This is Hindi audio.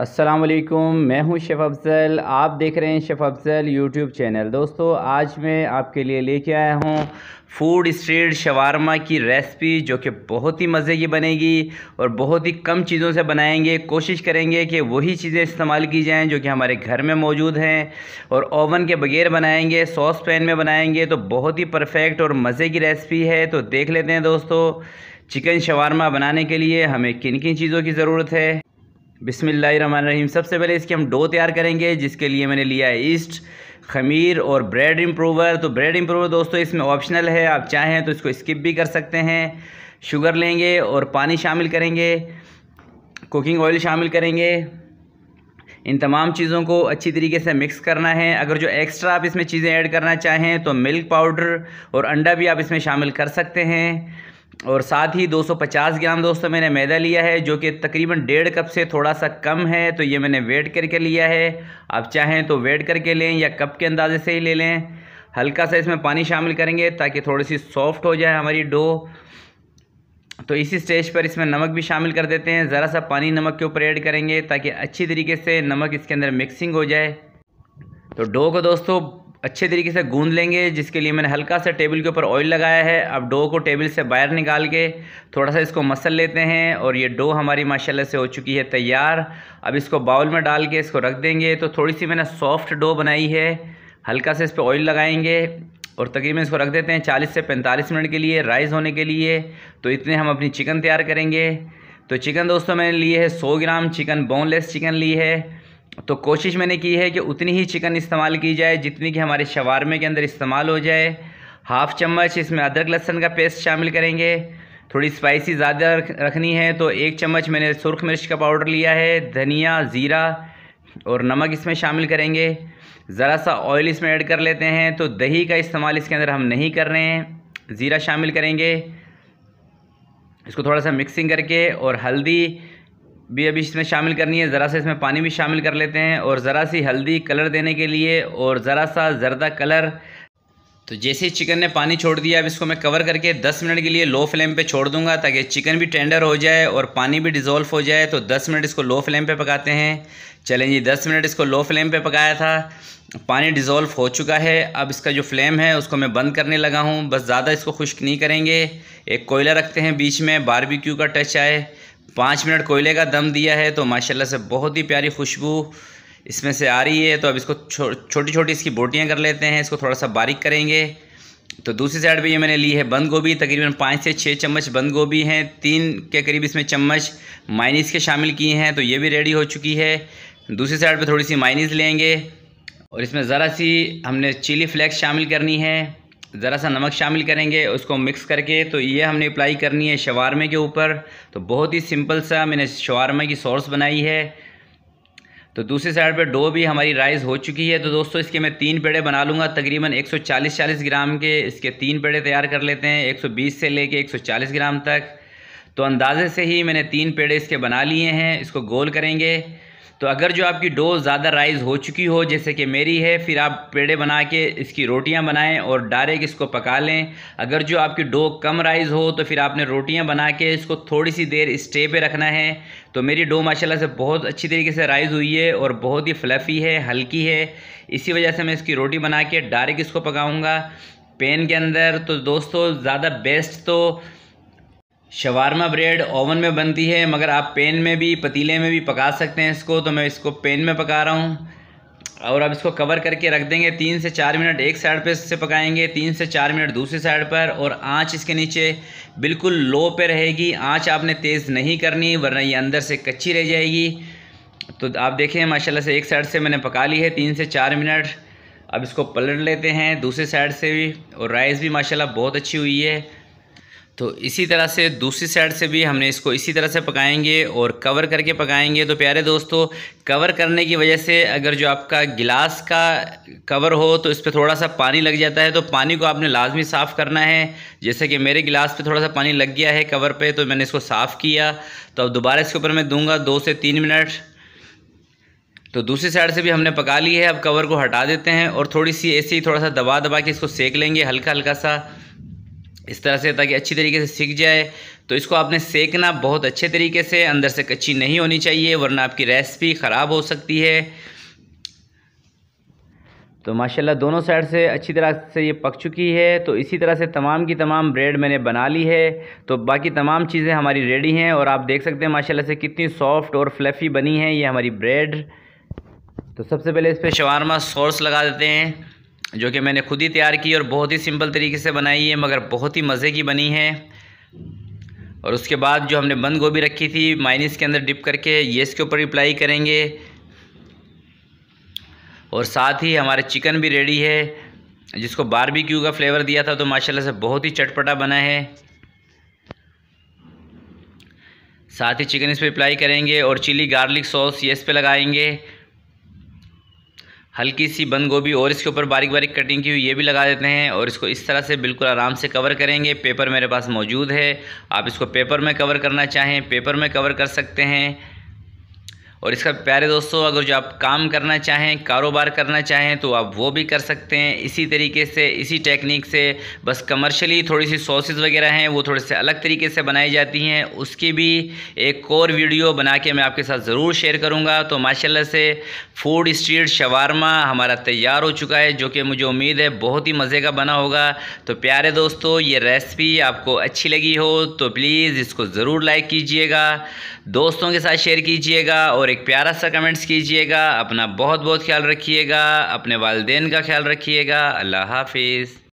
अस्सलाम वालेकुम मैं हूं शेफ़ अफजल आप देख रहे हैं शेफ़ अफजल यूट्यूब चैनल दोस्तों आज मैं आपके लिए लेके आया हूं फूड स्ट्रीट शवारमा की रेसिपी जो कि बहुत ही मज़े की बनेगी और बहुत ही कम चीज़ों से बनाएंगे कोशिश करेंगे कि वही चीज़ें इस्तेमाल की जाएं जो कि हमारे घर में मौजूद हैं और ओवन के बगैर बनाएंगे सॉस पैन में बनाएंगे तो बहुत ही परफेक्ट और मज़े की रेसिपी है तो देख लेते हैं दोस्तों चिकन शवारमा बनाने के लिए हमें किन किन चीज़ों की ज़रूरत है बिसमीम सबसे पहले इसकी हम डो तैयार करेंगे जिसके लिए मैंने लिया है ईस्ट खमीर और ब्रेड इम्प्रूवर तो ब्रेड इम्प्रूवर दोस्तों इसमें ऑप्शनल है आप चाहें तो इसको स्किप भी कर सकते हैं शुगर लेंगे और पानी शामिल करेंगे कुकिंग ऑयल शामिल करेंगे इन तमाम चीज़ों को अच्छी तरीके से मिक्स करना है अगर जो एक्स्ट्रा आप इसमें चीज़ें ऐड करना चाहें तो मिल्क पाउडर और अंडा भी आप इसमें शामिल कर सकते हैं और साथ ही 250 ग्राम दोस्तों मैंने मैदा लिया है जो कि तकरीबन डेढ़ कप से थोड़ा सा कम है तो ये मैंने वेट करके लिया है आप चाहें तो वेट करके लें या कप के अंदाजे से ही ले लें हल्का सा इसमें पानी शामिल करेंगे ताकि थोड़ी सी सॉफ्ट हो जाए हमारी डो तो इसी स्टेज पर इसमें नमक भी शामिल कर देते हैं ज़रा सा पानी नमक के ऊपर ऐड करेंगे ताकि अच्छी तरीके से नमक इसके अंदर मिक्सिंग हो जाए तो डो को दोस्तों अच्छे तरीके से गूंद लेंगे जिसके लिए मैंने हल्का सा टेबल के ऊपर ऑयल लगाया है अब डो को टेबल से बाहर निकाल के थोड़ा सा इसको मसल लेते हैं और ये डो हमारी माशाल्लाह से हो चुकी है तैयार अब इसको बाउल में डाल के इसको रख देंगे तो थोड़ी सी मैंने सॉफ्ट डो बनाई है हल्का से इस पर ऑयल लगाएंगे और तकरीबन इसको रख देते हैं चालीस से पैंतालीस मिनट के लिए राइस होने के लिए तो इतने हम अपनी चिकन तैयार करेंगे तो चिकन दोस्तों मैंने लिए है सौ ग्राम चिकन बोनलेस चिकन ली है तो कोशिश मैंने की है कि उतनी ही चिकन इस्तेमाल की जाए जितनी कि हमारे शवारमे के अंदर इस्तेमाल हो जाए हाफ़ चम्मच इसमें अदरक लहसन का पेस्ट शामिल करेंगे थोड़ी स्पाइसी ज़्यादा रखनी है तो एक चम्मच मैंने सुरख मिर्च का पाउडर लिया है धनिया ज़ीरा और नमक इसमें शामिल करेंगे ज़रा सा ऑयल इसमें ऐड कर लेते हैं तो दही का इस्तेमाल इसके अंदर हम नहीं कर रहे हैं ज़ीरा शामिल करेंगे इसको थोड़ा सा मिक्सिंग करके और हल्दी भी अभी इसमें शामिल करनी है ज़रा सा इसमें पानी भी शामिल कर लेते हैं और ज़रा सी हल्दी कलर देने के लिए और ज़रा सा ज़रदा कलर तो जैसे ही चिकन ने पानी छोड़ दिया अब इसको मैं कवर करके 10 मिनट के लिए लो फ्लेम पे छोड़ दूंगा ताकि चिकन भी टेंडर हो जाए और पानी भी डिज़ोल्व हो जाए तो 10 मिनट इसको लो फ्लेम पे पकाते हैं चलें जी 10 मिनट इसको लो फ्लेम पे पकाया था पानी डिज़ोल्व हो चुका है अब इसका जो फ्लेम है उसको मैं बंद करने लगा हूँ बस ज़्यादा इसको खुश्क नहीं करेंगे एक कोयला रखते हैं बीच में बारबिक्यू का टच आए पाँच मिनट कोयले का दम दिया है तो माशाल्लाह से बहुत ही प्यारी खुशबू इसमें से आ रही है तो अब इसको छो, छोटी छोटी इसकी बोटियाँ कर लेते हैं इसको थोड़ा सा बारीक करेंगे तो दूसरी साइड पर ये मैंने ली है बंद गोभी तकरीबन पाँच से छः चम्मच बंद गोभी हैं तीन के करीब इसमें चम्मच माइनीस के शामिल किए हैं तो ये भी रेडी हो चुकी है दूसरी साइड पर थोड़ी सी माइनीस लेंगे और इसमें ज़रा सी हमने चिली फ्लेक्स शामिल करनी है ज़रा सा नमक शामिल करेंगे उसको मिक्स करके तो ये हमने अप्लाई करनी है शवारमे के ऊपर तो बहुत ही सिंपल सा मैंने शवारमे की सॉस बनाई है तो दूसरी साइड पर डो भी हमारी राइस हो चुकी है तो दोस्तों इसके मैं तीन पेड़े बना लूँगा तकरीबन 140 40 ग्राम के इसके तीन पेड़े तैयार कर लेते हैं 120 से लेके 140 ग्राम तक तो अंदाज़े से ही मैंने तीन पेड़े इसके बना लिए हैं इसको गोल करेंगे तो अगर जो आपकी डोज ज़्यादा राइज़ हो चुकी हो जैसे कि मेरी है फिर आप पेड़े बना के इसकी रोटियां बनाएं और डायरेक्ट इसको पका लें अगर जो आपकी डो कम राइज़ हो तो फिर आपने रोटियां बना के इसको थोड़ी सी देर स्टे पे रखना है तो मेरी डो माशाल्लाह से बहुत अच्छी तरीके से राइज़ हुई है और बहुत ही फ्लफ़ी है हल्की है इसी वजह से मैं इसकी रोटी बना के डायरेक्ट इसको पकाऊँगा पेन के अंदर तो दोस्तों ज़्यादा बेस्ट तो शवारमा ब्रेड ओवन में बनती है मगर आप पेन में भी पतीले में भी पका सकते हैं इसको तो मैं इसको पेन में पका रहा हूँ और अब इसको कवर करके रख देंगे तीन से चार मिनट एक साइड पे से पकाएंगे तीन से चार मिनट दूसरी साइड पर और आंच इसके नीचे बिल्कुल लो पे रहेगी आंच आपने तेज़ नहीं करनी वरना ये अंदर से कच्ची रह जाएगी तो आप देखें माशाल्लाह से एक साइड से मैंने पका ली है तीन से चार मिनट अब इसको पलट लेते हैं दूसरी साइड से भी और राइस भी माशाल्लाह बहुत अच्छी हुई है तो इसी तरह से दूसरी साइड से भी हमने इसको इसी तरह से पकाएंगे और कवर करके पकाएंगे तो प्यारे दोस्तों कवर करने की वजह से अगर जो आपका गिलास का कवर हो तो इस पर थोड़ा सा पानी लग जाता है तो पानी को आपने लाजमी साफ़ करना है जैसे कि मेरे गिलास पे थोड़ा सा पानी लग गया है कवर पे तो मैंने इसको साफ़ किया तो अब दोबारा इसके ऊपर मैं दूँगा दो से तीन मिनट तो दूसरी साइड से भी हमने पका ली है अब कवर को हटा देते हैं और थोड़ी सी ऐसी थोड़ा सा दबा दबा के इसको सेक लेंगे हल्का हल्का सा इस तरह से ताकि अच्छी तरीके से सीख जाए तो इसको आपने सेकना बहुत अच्छे तरीके से अंदर से कच्ची नहीं होनी चाहिए वरना आपकी रेसिपी ख़राब हो सकती है तो माशाल्लाह दोनों साइड से अच्छी तरह से ये पक चुकी है तो इसी तरह से तमाम की तमाम ब्रेड मैंने बना ली है तो बाकी तमाम चीज़ें हमारी रेडी हैं और आप देख सकते हैं माशाल्लाह से कितनी सॉफ्ट और फ्लफ़ी बनी है ये हमारी ब्रेड तो सबसे पहले इस पर शवारमा सॉस लगा देते हैं जो कि मैंने खुद ही तैयार की और बहुत ही सिंपल तरीके से बनाई है मगर बहुत ही मज़े की बनी है और उसके बाद जो हमने बंद गोभी रखी थी माइनस के अंदर डिप करके ये इसके ऊपर अप्लाई करेंगे और साथ ही हमारे चिकन भी रेडी है जिसको बारबेक्यू का फ्लेवर दिया था तो माशाल्लाह से बहुत ही चटपटा बना है साथ ही चिकन इस पर अप्लाई करेंगे और चिली गार्लिक सॉस ये इस पर लगाएंगे हल्की सी बंद गोभी और इसके ऊपर बारीक बारीक कटिंग की हुई ये भी लगा देते हैं और इसको इस तरह से बिल्कुल आराम से कवर करेंगे पेपर मेरे पास मौजूद है आप इसको पेपर में कवर करना चाहें पेपर में कवर कर सकते हैं और इसका प्यारे दोस्तों अगर जो आप काम करना चाहें कारोबार करना चाहें तो आप वो भी कर सकते हैं इसी तरीके से इसी टेक्निक से बस कमर्शली थोड़ी सी सॉसेज वगैरह हैं वो थोड़े से अलग तरीके से बनाई जाती हैं उसकी भी एक और वीडियो बना के मैं आपके साथ ज़रूर शेयर करूँगा तो माशाला से फूड स्ट्रीट शवारमा हमारा तैयार हो चुका है जो कि मुझे उम्मीद है बहुत ही मज़े का बना होगा तो प्यारे दोस्तों ये रेसिपी आपको अच्छी लगी हो तो प्लीज़ इसको ज़रूर लाइक कीजिएगा दोस्तों के साथ शेयर कीजिएगा और और एक प्यारा सा कमेंट्स कीजिएगा अपना बहुत बहुत ख्याल रखिएगा अपने वालदेन का ख्याल रखिएगा अल्लाह हाफिज़